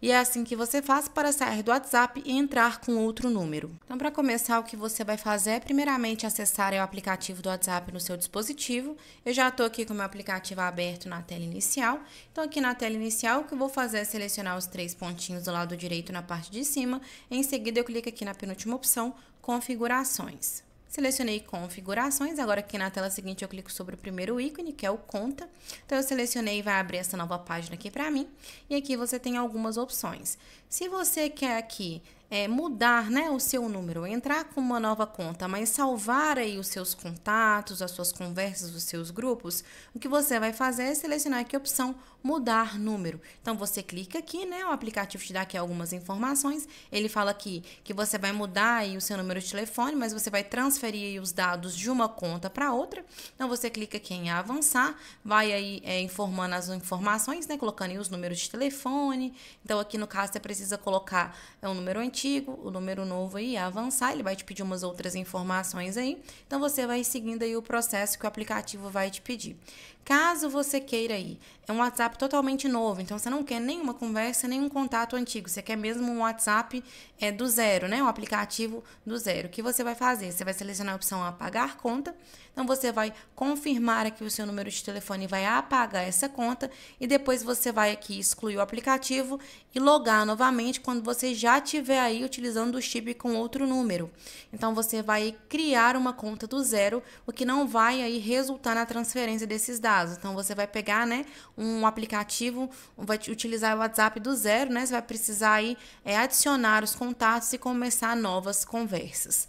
E é assim que você faz para sair do WhatsApp e entrar com outro número. Então, para começar, o que você vai fazer é primeiramente acessar o aplicativo do WhatsApp no seu dispositivo. Eu já estou aqui com o meu aplicativo aberto na tela inicial. Então, aqui na tela inicial, o que eu vou fazer é selecionar os três pontinhos do lado direito na parte de cima. Em seguida, eu clico aqui na penúltima opção, configurações. Selecionei configurações, agora aqui na tela seguinte eu clico sobre o primeiro ícone, que é o conta. Então eu selecionei e vai abrir essa nova página aqui para mim. E aqui você tem algumas opções. Se você quer aqui é, mudar né, o seu número, entrar com uma nova conta, mas salvar aí os seus contatos, as suas conversas, os seus grupos, o que você vai fazer é selecionar aqui a opção mudar número. Então você clica aqui, né? O aplicativo te dá aqui algumas informações. Ele fala aqui que você vai mudar aí o seu número de telefone, mas você vai transferir os dados de uma conta para outra. Então você clica aqui em avançar, vai aí é, informando as informações, né? Colocando aí os números de telefone. Então aqui no caso você precisa colocar é um número antigo antigo, o número novo aí avançar, ele vai te pedir umas outras informações aí. Então você vai seguindo aí o processo que o aplicativo vai te pedir. Caso você queira aí, é um WhatsApp totalmente novo, então você não quer nenhuma conversa, nenhum contato antigo, você quer mesmo um WhatsApp é, do zero, né? Um aplicativo do zero. O que você vai fazer? Você vai selecionar a opção apagar conta, então você vai confirmar aqui o seu número de telefone, vai apagar essa conta e depois você vai aqui excluir o aplicativo e logar novamente quando você já tiver daí utilizando o chip com outro número. Então você vai criar uma conta do zero, o que não vai aí resultar na transferência desses dados. Então você vai pegar, né, um aplicativo, vai utilizar o WhatsApp do zero, né? Você vai precisar aí é, adicionar os contatos e começar novas conversas.